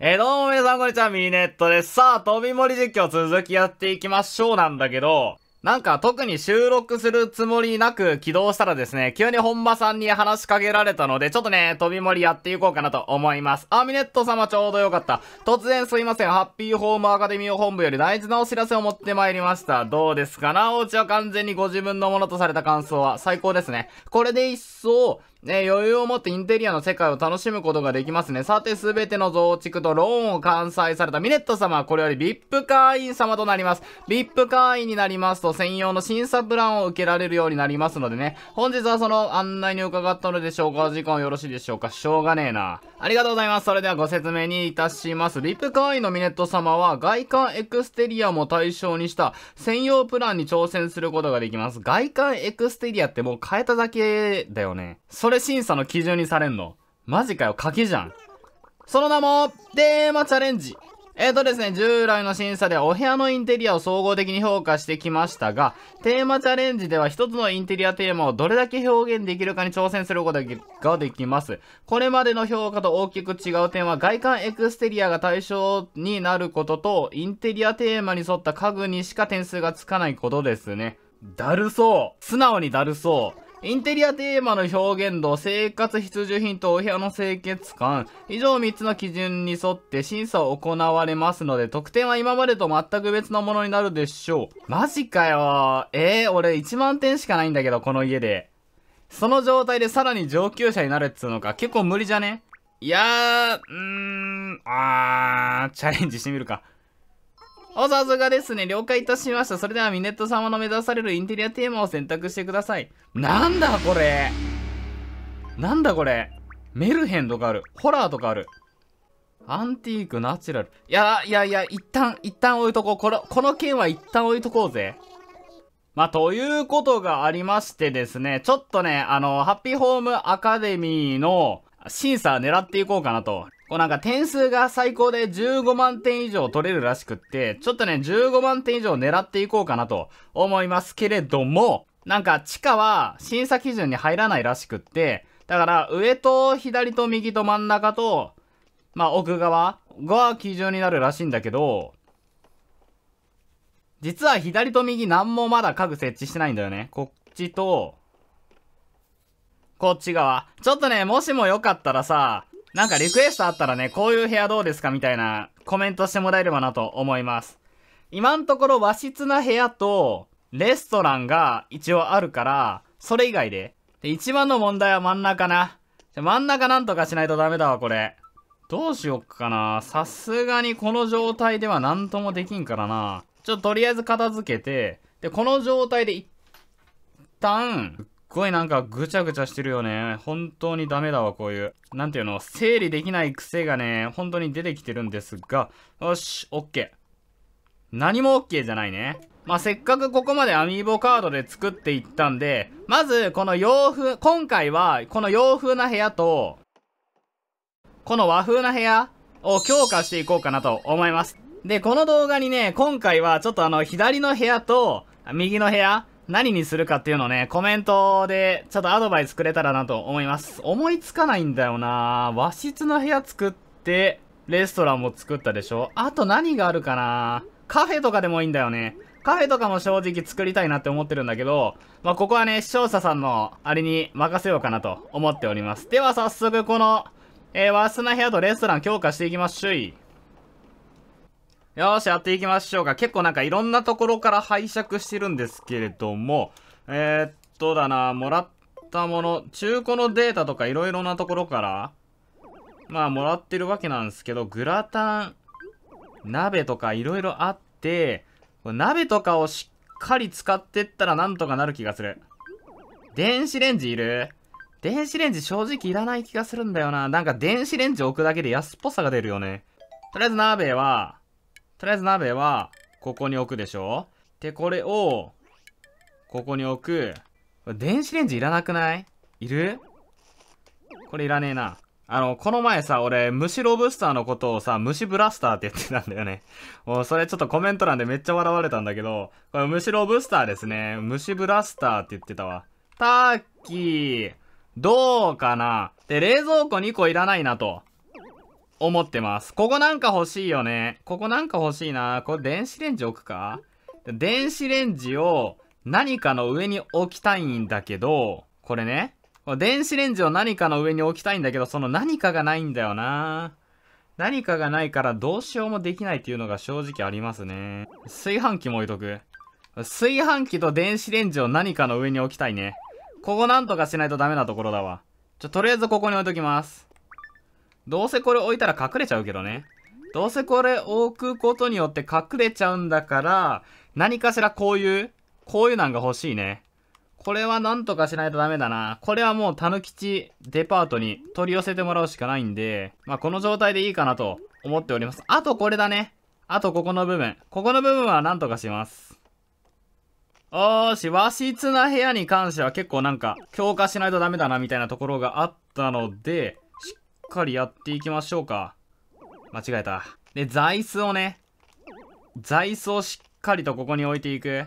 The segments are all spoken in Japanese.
えー、どうも皆さんこんにちは、ミーネットです。さあ、飛び盛り実況続きやっていきましょうなんだけど、なんか特に収録するつもりなく起動したらですね、急に本場さんに話しかけられたので、ちょっとね、飛び盛りやっていこうかなと思います。あ、ミネット様ちょうどよかった。突然すいません、ハッピーホームアカデミー本部より大事なお知らせを持ってまいりました。どうですかなお家は完全にご自分のものとされた感想は最高ですね。これで一層、え余裕を持ってインテリアの世界を楽しむことができますね。さて、すべての増築とローンを完済されたミネット様はこれより VIP 会員様となります。VIP 会員になりますと専用の審査プランを受けられるようになりますのでね。本日はその案内に伺ったのでしょうか時間よろしいでしょうかしょうがねえな。ありがとうございます。それではご説明にいたします。VIP 会員のミネット様は外観エクステリアも対象にした専用プランに挑戦することができます。外観エクステリアってもう変えただけだよね。それれ審査の基準にされんのマジかよ、賭けじゃん。その名も、テーマチャレンジ。えっ、ー、とですね、従来の審査ではお部屋のインテリアを総合的に評価してきましたが、テーマチャレンジでは一つのインテリアテーマをどれだけ表現できるかに挑戦することができます。これまでの評価と大きく違う点は、外観エクステリアが対象になることと、インテリアテーマに沿った家具にしか点数がつかないことですね。だるそう。素直にだるそう。インテリアテーマの表現度、生活必需品とお部屋の清潔感、以上3つの基準に沿って審査を行われますので、得点は今までと全く別のものになるでしょう。マジかよえー、俺1万点しかないんだけど、この家で。その状態でさらに上級者になるっつうのか、結構無理じゃねいやー、んーん、あー、チャレンジしてみるか。おざすがですね、了解いたしました。それではミネット様の目指されるインテリアテーマを選択してください。なんだこれなんだこれメルヘンとかある。ホラーとかある。アンティーク、ナチュラル。いや、いやいや、一旦、一旦置いとこう。この、この件は一旦置いとこうぜ。まあ、ということがありましてですね、ちょっとね、あの、ハッピーホームアカデミーの審査狙っていこうかなと。こうなんか点数が最高で15万点以上取れるらしくって、ちょっとね、15万点以上狙っていこうかなと思いますけれども、なんか地下は審査基準に入らないらしくって、だから上と左と右と真ん中と、まあ奥側が基準になるらしいんだけど、実は左と右何もまだ家具設置してないんだよね。こっちと、こっち側。ちょっとね、もしもよかったらさ、なんかリクエストあったらね、こういう部屋どうですかみたいなコメントしてもらえればなと思います。今んところ和室な部屋とレストランが一応あるから、それ以外で。で、一番の問題は真ん中な。真ん中なんとかしないとダメだわ、これ。どうしよっかな。さすがにこの状態では何ともできんからな。ちょっととりあえず片付けて、で、この状態で一旦、ごいなんかぐちゃぐちゃしてるよね。本当にダメだわ、こういう。なんていうの、整理できない癖がね、本当に出てきてるんですが、よし、OK。何も OK じゃないね。まあ、せっかくここまでアミーボカードで作っていったんで、まず、この洋風、今回は、この洋風な部屋と、この和風な部屋を強化していこうかなと思います。で、この動画にね、今回はちょっとあの、左の部屋と、右の部屋、何にするかっていうのをね、コメントでちょっとアドバイスくれたらなと思います。思いつかないんだよな和室の部屋作って、レストランも作ったでしょあと何があるかなカフェとかでもいいんだよね。カフェとかも正直作りたいなって思ってるんだけど、まあ、ここはね、視聴者さんのあれに任せようかなと思っております。では早速この、えー、和室の部屋とレストラン強化していきましょう。よーし、やっていきましょうか。結構なんかいろんなところから拝借してるんですけれども、えー、っとだな、もらったもの、中古のデータとかいろいろなところから、まあもらってるわけなんですけど、グラタン、鍋とかいろいろあって、鍋とかをしっかり使ってったらなんとかなる気がする。電子レンジいる電子レンジ正直いらない気がするんだよな。なんか電子レンジ置くだけで安っぽさが出るよね。とりあえず鍋は、とりあえず鍋は、ここに置くでしょで、これを、ここに置く。電子レンジいらなくないいるこれいらねえな。あの、この前さ、俺、虫ロブスターのことをさ、虫ブラスターって言ってたんだよね。もう、それちょっとコメント欄でめっちゃ笑われたんだけど、これ虫ロブスターですね。虫ブラスターって言ってたわ。ターキー、どうかなで、冷蔵庫2個いらないなと。思ってます。ここなんか欲しいよね。ここなんか欲しいな。これ電子レンジ置くか電子レンジを何かの上に置きたいんだけど、これね。電子レンジを何かの上に置きたいんだけど、その何かがないんだよな。何かがないからどうしようもできないっていうのが正直ありますね。炊飯器も置いとく。炊飯器と電子レンジを何かの上に置きたいね。ここなんとかしないとダメなところだわ。ちょ、とりあえずここに置いときます。どうせこれ置いたら隠れちゃうけどね。どうせこれ置くことによって隠れちゃうんだから、何かしらこういう、こういうなんが欲しいね。これはなんとかしないとダメだな。これはもうたぬチデパートに取り寄せてもらうしかないんで、まあこの状態でいいかなと思っております。あとこれだね。あとここの部分。ここの部分はなんとかします。おーし、和室な部屋に関しては結構なんか強化しないとダメだなみたいなところがあったので、かりやっていきましょうか。間違えた。で、座椅子をね、座椅子をしっかりとここに置いていく。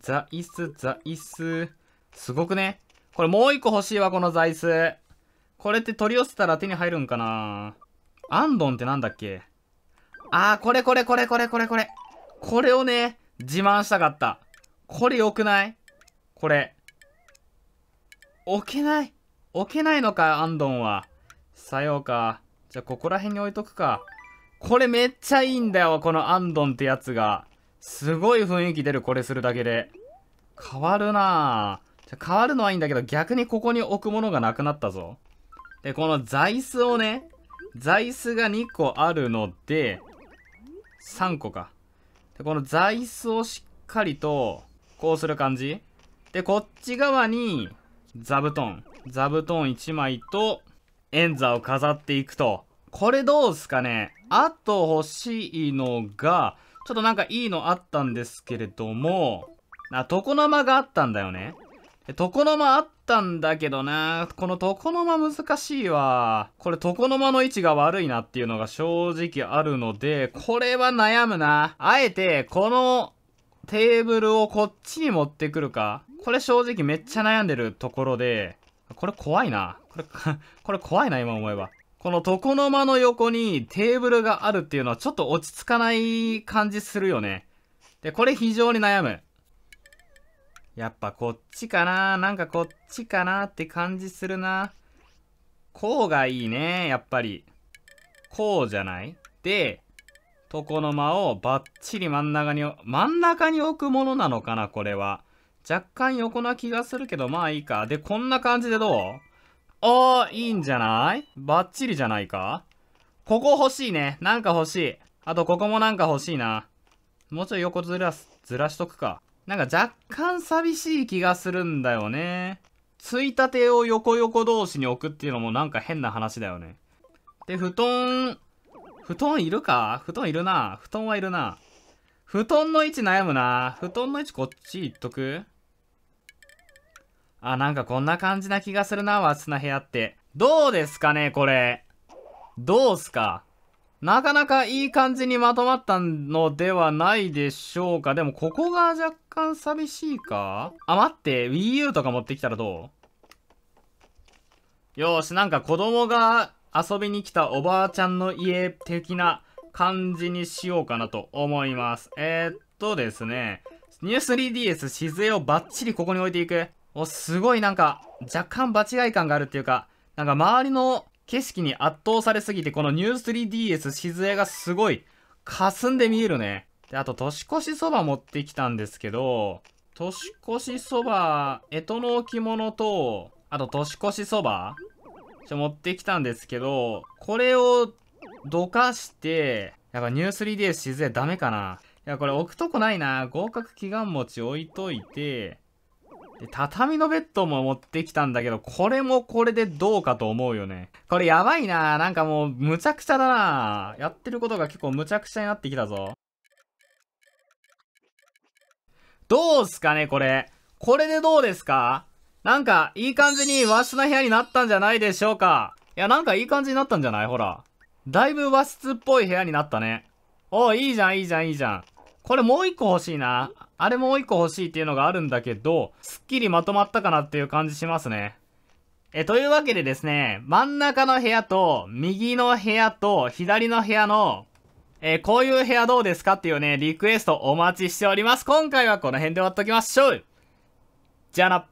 座椅子、座椅子。すごくね。これもう一個欲しいわ、この座椅子。これって取り寄せたら手に入るんかなアンドンってなんだっけあー、これこれこれこれこれこれ。これをね、自慢したかった。これ良くないこれ。置けない。置けないのか、アンドンは。さようか。じゃあ、ここら辺に置いとくか。これめっちゃいいんだよ、このアンドンってやつが。すごい雰囲気出る、これするだけで。変わるなぁ。じゃ変わるのはいいんだけど、逆にここに置くものがなくなったぞ。で、この座椅子をね、座椅子が2個あるので、3個か。で、この座椅子をしっかりと、こうする感じ。で、こっち側に、座布団。座布団1枚と、円座を飾っていくと。これどうすかねあと欲しいのが、ちょっとなんかいいのあったんですけれども、あ、床の間があったんだよね。床の間あったんだけどな、この床の間難しいわ。これ床の間の位置が悪いなっていうのが正直あるので、これは悩むな。あえて、このテーブルをこっちに持ってくるか。これ正直めっちゃ悩んでるところで、これ怖いな。これ、これ怖いな、今思えば。この床の間の横にテーブルがあるっていうのはちょっと落ち着かない感じするよね。で、これ非常に悩む。やっぱこっちかななんかこっちかなって感じするな。こうがいいね、やっぱり。こうじゃないで、床の間をバッチリ真ん中に、真ん中に置くものなのかなこれは。若干横な気がするけど、まあいいか。で、こんな感じでどうおー、いいんじゃないバッチリじゃないかここ欲しいね。なんか欲しい。あと、ここもなんか欲しいな。もうちょい横ずらす、ずらしとくか。なんか若干寂しい気がするんだよね。ついたてを横横同士に置くっていうのもなんか変な話だよね。で、布団、布団いるか布団いるな。布団はいるな。布団の位置悩むな。布団の位置こっち行っとくあ、なんかこんな感じな気がするな、和室の部屋って。どうですかね、これ。どうすかなかなかいい感じにまとまったのではないでしょうか。でも、ここが若干寂しいかあ、待って、Wii U とか持ってきたらどうよし、なんか子供が遊びに来たおばあちゃんの家的な感じにしようかなと思います。えー、っとですね、ニュース 3DS 静江をバッチリここに置いていく。お、すごいなんか、若干場違い感があるっていうか、なんか周りの景色に圧倒されすぎて、このニュース3 d s 静江がすごい、霞んで見えるね。で、あと、年越しそば持ってきたんですけど、年越しそば、干支の置物と、あと年越しそば持ってきたんですけど年越しそばえとの置物とあと年越しそば持ってきたんですけどこれをどかして、やっぱニュース 3DS 静江ダメかな。いや、これ置くとこないな。合格祈願餅置いといて、で、畳のベッドも持ってきたんだけど、これもこれでどうかと思うよね。これやばいななんかもう、むちゃくちゃだなやってることが結構むちゃくちゃになってきたぞ。どうすかね、これ。これでどうですかなんか、いい感じに和室の部屋になったんじゃないでしょうか。いや、なんかいい感じになったんじゃないほら。だいぶ和室っぽい部屋になったね。おいいじゃん、いいじゃん、いいじゃん。これもう一個欲しいな。あれもう一個欲しいっていうのがあるんだけど、すっきりまとまったかなっていう感じしますね。え、というわけでですね、真ん中の部屋と、右の部屋と、左の部屋の、えー、こういう部屋どうですかっていうね、リクエストお待ちしております。今回はこの辺で終わっときましょうじゃあな。